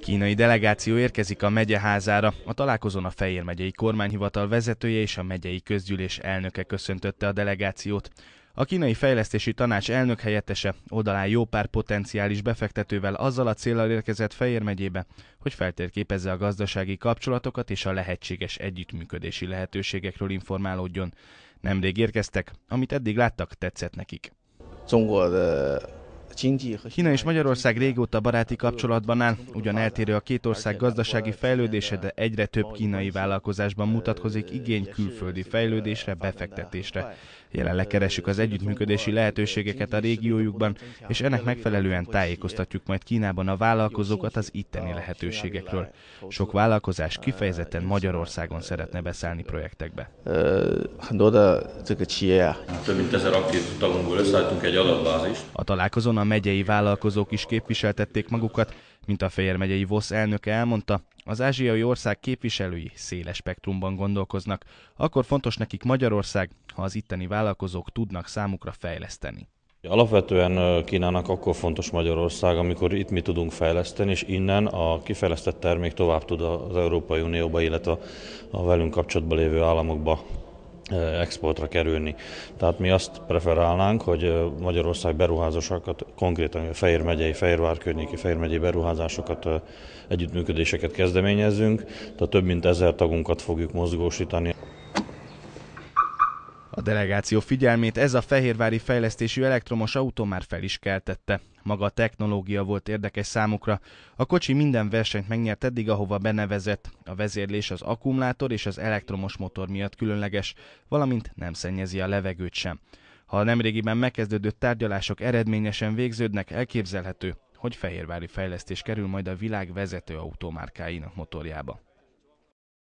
Kínai delegáció érkezik a megyeházára. A találkozón a Fejér megyei kormányhivatal vezetője és a megyei közgyűlés elnöke köszöntötte a delegációt. A kínai fejlesztési tanács elnök helyettese oldalán jó pár potenciális befektetővel azzal a célral érkezett Fejér megyébe, hogy feltérképezze a gazdasági kapcsolatokat és a lehetséges együttműködési lehetőségekről informálódjon. Nemrég érkeztek, amit eddig láttak, tetszett nekik. 中国的 Kína és Magyarország régóta baráti kapcsolatban áll, ugyan eltérő a két ország gazdasági fejlődése, de egyre több kínai vállalkozásban mutatkozik igény külföldi fejlődésre, befektetésre. Jelenleg keresük az együttműködési lehetőségeket a régiójukban, és ennek megfelelően tájékoztatjuk majd Kínában a vállalkozókat az itteni lehetőségekről. Sok vállalkozás kifejezetten Magyarországon szeretne beszállni projektekbe. Több mint ezer aktív tagunkból összeálltunk egy adatbázist. A találkozón a a megyei vállalkozók is képviseltették magukat, mint a Fejér megyei VOSZ elnöke elmondta, az ázsiai ország képviselői széles spektrumban gondolkoznak, akkor fontos nekik Magyarország, ha az itteni vállalkozók tudnak számukra fejleszteni. Alapvetően Kínának akkor fontos Magyarország, amikor itt mi tudunk fejleszteni, és innen a kifejlesztett termék tovább tud az Európai Unióba, illetve a velünk kapcsolatban lévő államokba exportra kerülni. Tehát mi azt preferálnánk, hogy Magyarország beruházásokat, konkrétan Fehér megyei, Fehérvár környéki Fehér megyei beruházásokat, együttműködéseket kezdeményezzünk, tehát több mint ezer tagunkat fogjuk mozgósítani. A delegáció figyelmét ez a fehérvári fejlesztésű elektromos autó már fel is keltette. Maga a technológia volt érdekes számukra. A kocsi minden versenyt megnyert eddig, ahova benevezett. A vezérlés az akkumulátor és az elektromos motor miatt különleges, valamint nem szennyezi a levegőt sem. Ha a nemrégiben megkezdődött tárgyalások eredményesen végződnek, elképzelhető, hogy fehérvári fejlesztés kerül majd a világ vezető autómárkáinak motorjába.